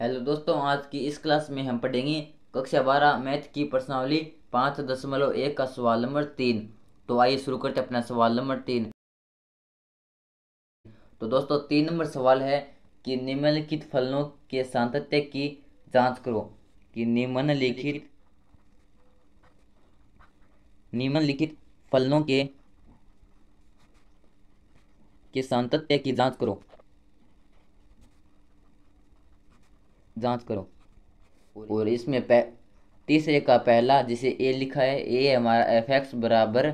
hello दोस्तों आज की इस क्लास में हम पढ़ेंगे कक्षा बारह मैथ की प्रश्नावली पाँच दशमलव एक का सवाल नंबर तीन तो आइए शुरू करते अपना सवाल नंबर तीन तो दोस्तों तीन नंबर सवाल है कि निम्नलिखित फलनों के सांतत्य की जांच करो कि निम्नलिखित निम्नलिखित फलनों के के सांतत्य की जांच करो जांच करो और इसमें तीसरे का पहला जिसे ए लिखा है ए हमारा एफ एक्स बराबर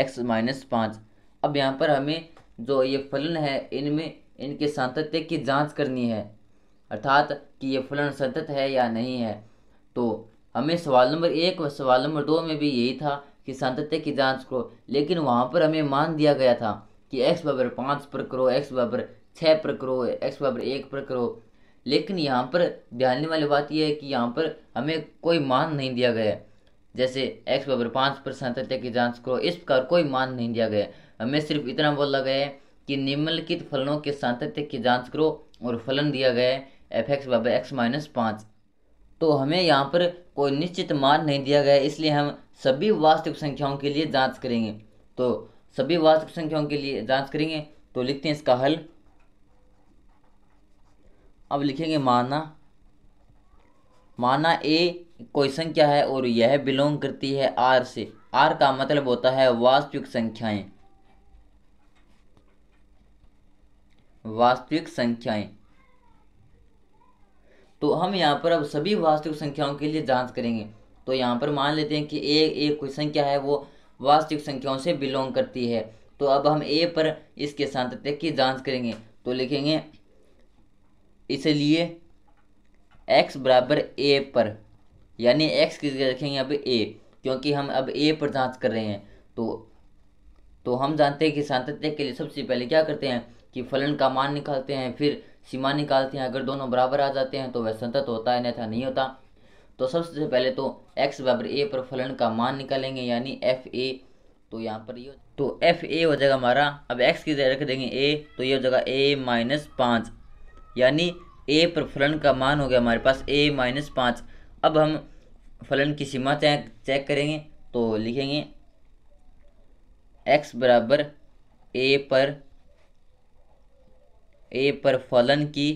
एक्स माइनस पाँच अब यहाँ पर हमें जो ये फलन है इनमें इनके सांतत्य की जांच करनी है अर्थात कि ये फलन सतत है या नहीं है तो हमें सवाल नंबर एक और सवाल नंबर दो में भी यही था कि सांतत्य की जांच करो लेकिन वहाँ पर हमें मान दिया गया था कि एक्स बराबर पाँच पर करो एक्स बराबर छः पर करो एक्स बराबर एक पर करो लेकिन यहाँ पर ध्यान देने वाली बात यह है कि यहाँ पर हमें कोई मान नहीं दिया गया जैसे एक्स बराबर पाँच पर तथ्य की जांच करो इस प्रकार कोई मान नहीं दिया गया हमें सिर्फ इतना बोला गया है कि निम्नलिखित फलनों के सातत्य की जांच करो और फलन दिया गया है एफ एक्स बराबर एक्स माइनस पाँच तो हमें यहाँ पर कोई निश्चित मान नहीं दिया गया इसलिए हम सभी वास्तविक संख्याओं के लिए जाँच करेंगे तो सभी वास्तविक संख्याओं के लिए जाँच करेंगे तो लिखते हैं इसका हल अब लिखेंगे माना माना ए क्वेश्चन क्या है और यह बिलोंग करती है आर से आर का मतलब होता है वास्तविक संख्याएं वास्तविक संख्याएं तो हम यहाँ पर अब सभी वास्तविक संख्याओं के लिए जांच करेंगे तो यहाँ पर मान लेते हैं कि ए एक कोई संख्या है वो वास्तविक संख्याओं से बिलोंग करती है तो अब हम ए पर इसके सातत्य की जांच करेंगे तो लिखेंगे इसलिए x बराबर ए पर यानी x की जगह रखेंगे अब a क्योंकि हम अब a पर जांच कर रहे हैं तो तो हम जानते हैं कि सांतत्य के लिए सबसे पहले क्या करते हैं कि फलन का मान निकालते हैं फिर सीमा निकालते हैं अगर दोनों बराबर आ जाते हैं तो वह संतत होता है अन्यथा नहीं होता तो सबसे पहले तो x बराबर ए पर फलन का मान निकालेंगे यानी एफ ए तो यहाँ पर ये तो एफ ए हो जाएगा हमारा अब x की जगह रख देंगे a तो ये हो जाएगा a माइनस पाँच यानी ए पर फलन का मान हो गया हमारे पास ए माइनस पाँच अब हम फलन की सीमा चेक चेक करेंगे तो लिखेंगे एक्स बराबर ए पर ए पर फलन की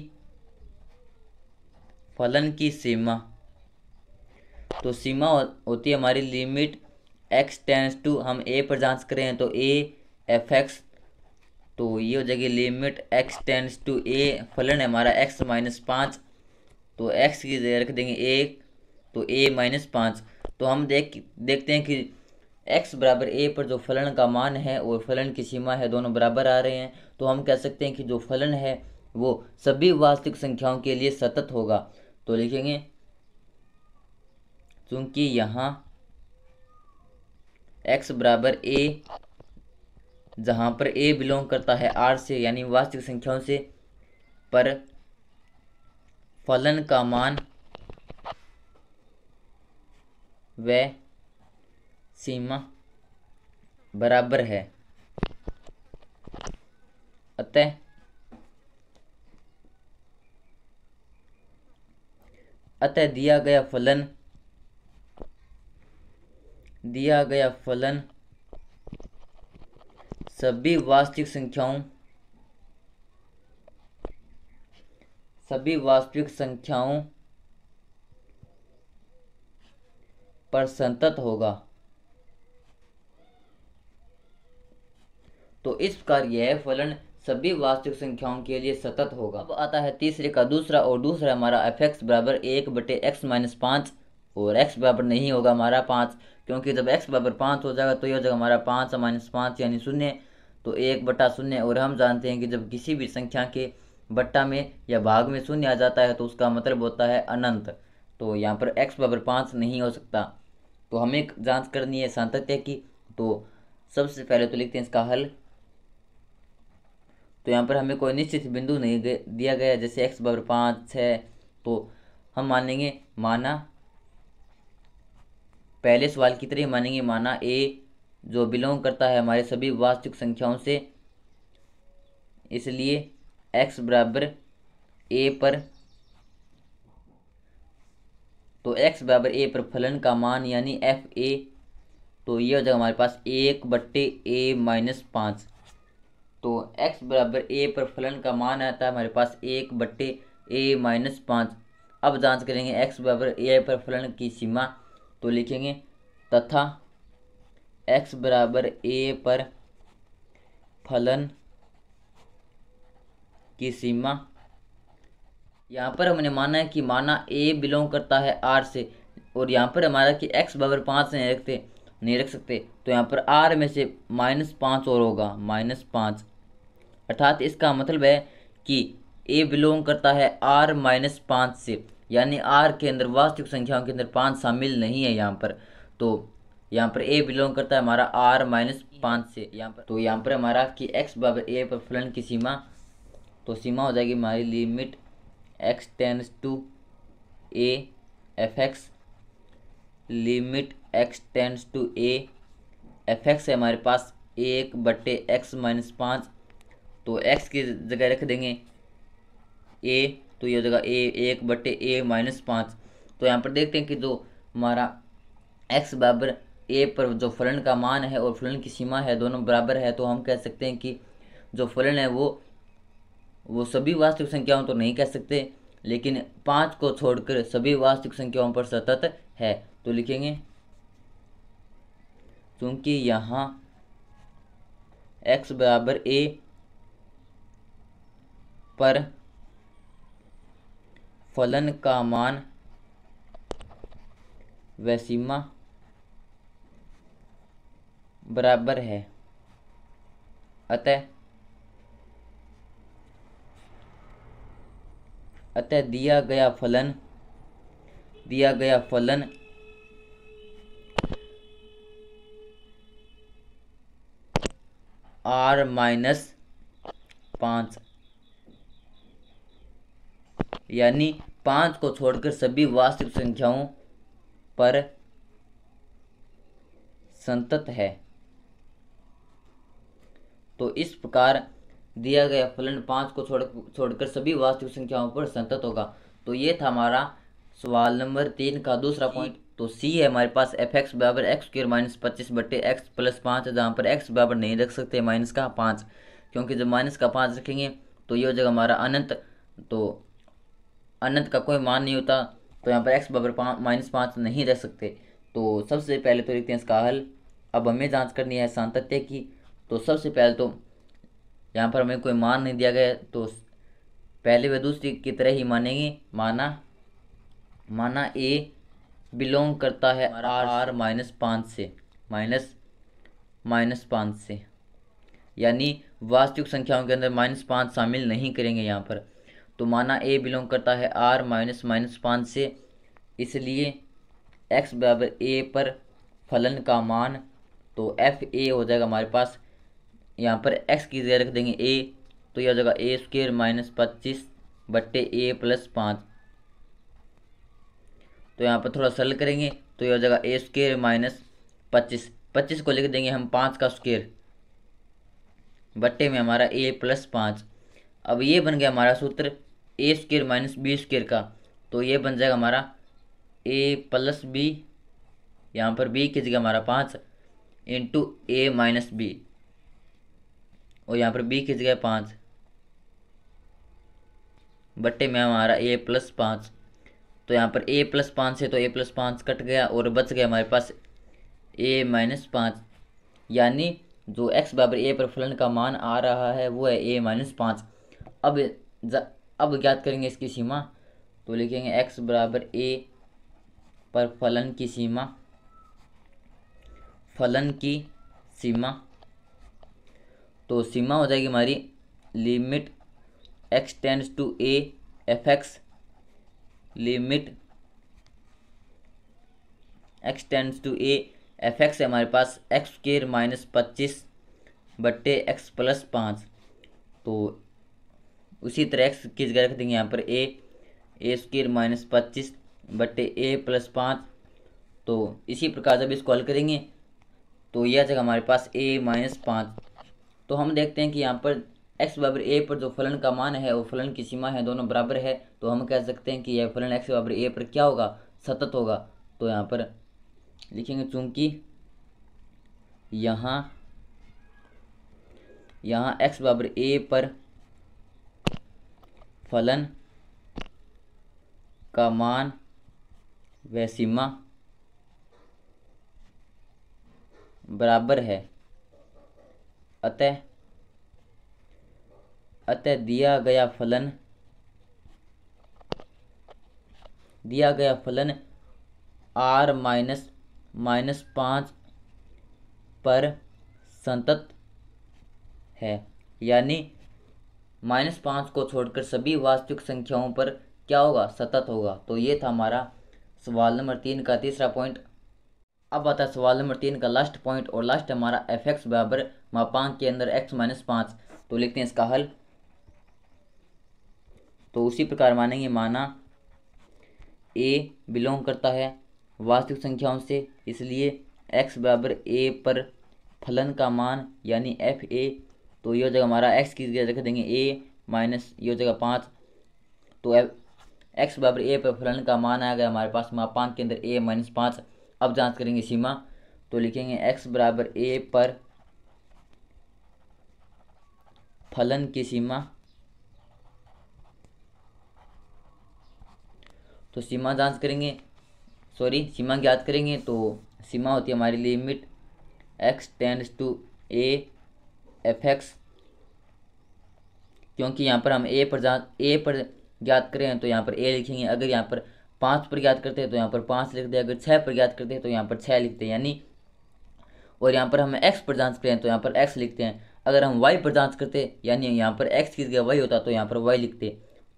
फलन की सीमा तो सीमा होती है हमारी लिमिट एक्स टेंस टू हम ए पर जांच करें तो ए एफ एक्स तो ये हो जाएगी limit X tends to A फलन है हमारा एक्स माइनस पाँच तो एक्स की जगह रख देंगे ए तो ए माइनस पाँच तो हम देख देखते हैं कि एक्स बराबर ए पर जो फलन का मान है और फलन की सीमा है दोनों बराबर आ रहे हैं तो हम कह सकते हैं कि जो फलन है वो सभी वास्तविक संख्याओं के लिए सतत होगा तो लिखेंगे चूँकि यहाँ एक्स बराबर ए जहाँ पर ए बिलोंग करता है आर से यानी वास्तविक संख्याओं से पर फलन का मान व सीमा बराबर है अतः अतः दिया गया फलन दिया गया फलन सभी वास्तविक संख्याओं सभी वास्तविक संख्याओं पर संतत होगा तो इस प्रकार यह फलन सभी वास्तविक संख्याओं के लिए सतत होगा अब आता है तीसरे का दूसरा और दूसरा हमारा एफ एक्स बराबर एक बटे एक्स माइनस पाँच और एक्स बराबर नहीं होगा हमारा पाँच क्योंकि जब एक्स बराबर पाँच हो जाएगा तो यह हो जाएगा हमारा पाँच माइनस पाँच यानी शून्य तो एक बट्टा शून्य और हम जानते हैं कि जब किसी भी संख्या के बट्टा में या भाग में शून्य आ जाता है तो उसका मतलब होता है अनंत तो यहाँ पर एक्स बराबर पाँच नहीं हो सकता तो हमें जांच करनी है सांतत्य की तो सबसे पहले तो लिखते हैं इसका हल तो यहाँ पर हमें कोई निश्चित बिंदु नहीं दिया गया जैसे एक्स बराबर पाँच छः तो हम मानेंगे माना पहले सवाल की तरह मानेंगे माना ए जो बिलोंग करता है हमारे सभी वास्तविक संख्याओं से इसलिए x बराबर a पर तो x बराबर a पर फलन का मान यानी एफ ए तो ये हो जाएगा हमारे पास एक बट्टे ए माइनस पाँच तो x बराबर ए पर फलन का मान आता है हमारे पास एक बट्टे ए माइनस पाँच अब जांच करेंगे x बराबर ए पर फलन की सीमा तो लिखेंगे तथा एक्स बराबर ए पर फलन की सीमा यहाँ पर हमने माना है कि माना ए बिलोंग करता है आर से और यहाँ पर हमारा कि एक्स बराबर पाँच नहीं रखते नहीं रख सकते तो यहाँ पर आर में से माइनस पाँच और होगा माइनस पाँच अर्थात इसका मतलब है कि ए बिलोंग करता है आर माइनस पाँच से यानी आर के अंदर वास्तविक संख्याओं के अंदर पाँच शामिल नहीं है यहाँ पर तो यहाँ पर ए बिलोंग करता है हमारा आर माइनस पाँच से यहाँ पर तो यहाँ पर हमारा कि एक्स बराबर ए पर फलन की सीमा तो सीमा हो जाएगी हमारी limit X tends to A F X limit X tends to A F X है हमारे पास एक बट्टे एक्स माइनस पाँच तो एक्स की जगह रख देंगे ए तो ये हो जाएगा ए एक बट्टे ए माइनस पाँच तो यहाँ पर देखते हैं कि जो हमारा एक्स बराबर ए पर जो फलन का मान है और फलन की सीमा है दोनों बराबर है तो हम कह सकते हैं कि जो फलन है वो वो सभी वास्तविक संख्याओं तो नहीं कह सकते लेकिन पाँच को छोड़कर सभी वास्तविक संख्याओं पर सतत है तो लिखेंगे क्योंकि यहाँ एक्स बराबर ए पर फलन का मान व सीमा बराबर है अतः अतः दिया गया फलन दिया गया फलन आर माइनस पाँच यानी पाँच को छोड़कर सभी वास्तविक संख्याओं पर संतत है तो इस प्रकार दिया गया फलन पाँच को छोड़ छोड़कर सभी वास्तविक संख्याओं पर संतत होगा तो ये था हमारा सवाल नंबर तीन का दूसरा पॉइंट तो सी है हमारे पास एफ एक्स बराबर एक्स स्क्र माइनस पच्चीस बटे एक्स प्लस पाँच जहाँ पर एक्स बराबर नहीं रख सकते माइनस का पाँच क्योंकि जब माइनस का पाँच रखेंगे तो ये हो जाएगा हमारा अनंत तो अनंत का कोई मान नहीं होता तो यहाँ पर एक्स बराबर पाँच माइनस पाँच नहीं रख सकते तो सबसे पहले तो लिखते हैं इसका हल अब हमें जाँच करनी है सांतत्य की तो सबसे पहले तो यहाँ पर हमें कोई मान नहीं दिया गया तो पहले वे दूसरी की तरह ही मानेंगे माना माना ए बिलोंग करता है आर आर माइनस पाँच से माइनस माइनस पाँच से यानी वास्तविक संख्याओं के अंदर माइनस पाँच शामिल नहीं करेंगे यहाँ पर तो माना ए बिलोंग करता है आर माइनस माइनस पाँच से इसलिए एक्स बराबर ए पर फलन का मान तो एफ ए हो जाएगा हमारे पास यहाँ पर एक्स की जगह रख देंगे ए तो यह हो जाएगा ए स्क्वेयर माइनस पच्चीस बट्टे ए प्लस पाँच तो यहाँ पर थोड़ा सरल करेंगे तो यह हो जाएगा ए स्क्वेयर माइनस पच्चीस पच्चीस को लिख देंगे हम पाँच का स्क्वेयर बट्टे में हमारा ए प्लस पाँच अब ये बन गया हमारा सूत्र A square minus B square का तो ये बन जाएगा हमारा ए प्लस बी यहाँ पर बी की जगह हमारा पाँच इंटू ए माइनस बी और यहाँ पर बी खींच गया पाँच बट्टे में हमारा ए प्लस पाँच तो यहाँ पर ए प्लस पाँच से तो ए प्लस पाँच कट गया और बच गया हमारे पास ए माइनस पाँच यानी जो एक्स बराबर ए पर फलन का मान आ रहा है वो है ए माइनस पाँच अब अब ज्ञात करेंगे इसकी सीमा तो लिखेंगे एक्स बराबर ए पर फलन की सीमा फलन की सीमा तो सीमा हो जाएगी हमारी limit X tends to A F X limit X tends to A F X है हमारे पास एक्स स्केयर माइनस पच्चीस बट्टे एक्स प्लस पाँच तो उसी तरह एक्स की जगह रख देंगे यहाँ पर ए ए स्केयर माइनस पच्चीस बट्टे ए प्लस पाँच तो इसी प्रकार जब इसको हल करेंगे तो यह जगह हमारे पास ए माइनस पाँच तो हम देखते हैं कि यहाँ पर एक्स बराबर ए पर जो फलन का मान है वो फलन की सीमा है दोनों बराबर है तो हम कह सकते हैं कि यह फलन एक्स बराबर ए पर क्या होगा सतत होगा तो यहाँ पर लिखेंगे चूंकि यहाँ यहाँ एक्स बराबर ए पर फलन का मान व सीमा बराबर है अतः अतः दिया गया फलन दिया गया फलन आर माइनस माइनस पाँच पर संतत है यानी माइनस पाँच को छोड़कर सभी वास्तविक संख्याओं पर क्या होगा सतत होगा तो ये था हमारा सवाल नंबर तीन का तीसरा पॉइंट अब आता है सवाल नंबर तीन का लास्ट पॉइंट और लास्ट हमारा एफ एक्स बराबर पाँच के अंदर एक्स माइनस पाँच तो लिखते हैं इसका हल तो उसी प्रकार मानेंगे माना ए बिलोंग करता है वास्तविक संख्याओं से इसलिए एक्स बराबर ए पर फलन का मान यानी एफ ए तो यह जगह हमारा एक्स की जगह देंगे ए माइनस यह जगह पाँच तो एफ एक्स बराबर ए पर फलन का मान आ गया हमारे पास मापांक के अंदर ए माइनस पाँच अब जांच करेंगे सीमा तो लिखेंगे एक्स बराबर ए पर फलन की सीमा तो सीमा जांच करेंगे सॉरी सीमा ज्ञात करेंगे तो सीमा होती है हमारी limit X tends to A F X क्योंकि यहाँ पर हम ए पर जांच ए पर ज्ञात करें तो यहाँ पर ए लिखेंगे अगर यहाँ पर पाँच पर ज्ञात करते हैं तो यहाँ पर पाँच लिखते हैं अगर छः पर ज्ञात करते हैं तो यहाँ पर छः लिखते हैं यानी और यहाँ पर हम एक्स पर जांच करें तो यहाँ पर एक्स लिखते हैं अगर हम वाई पर जाँच करते यानी यहाँ पर एक्स की जगह वाई होता तो यहाँ पर वाई लिखते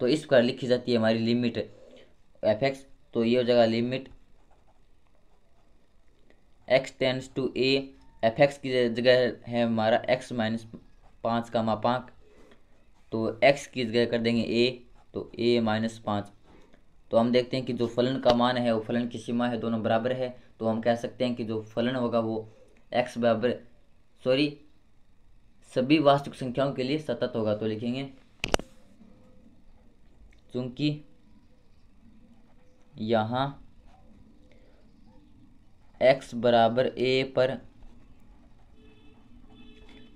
तो इस प्रकार लिखी जाती है हमारी लिमिट एफ एक्स तो ये हो जाएगा limit X tends to A F X की जगह है हमारा एक्स माइनस पाँच का मा पाँच तो एक्स की जगह कर देंगे ए तो ए माइनस पाँच तो हम देखते हैं कि जो फलन का मान है वो फलन की सीमा है दोनों बराबर है तो हम कह सकते हैं कि जो फलन होगा वो एक्स बराबर सॉरी सभी वास्तविक संख्याओं के लिए सतत होगा तो लिखेंगे चूंकि यहाँ x बराबर a पर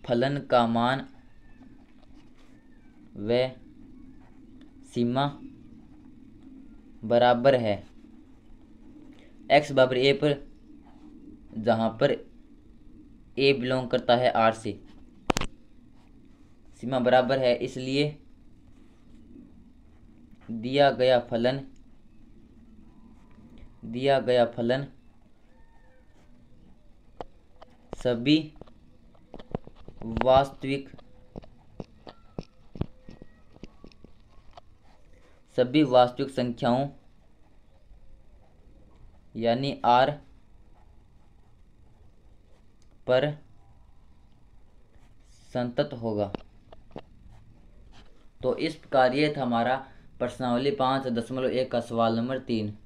फलन का मान व सीमा बराबर है x बराबर a पर जहाँ पर a बिलोंग करता है r से सीमा बराबर है इसलिए दिया गया फलन दिया गया फलन सभी वास्तविक सभी वास्तविक संख्याओं यानी आर पर संतत होगा तो इस प्रकार ये था हमारा प्रश्नावली पाँच दशमलव एक का सवाल नंबर तीन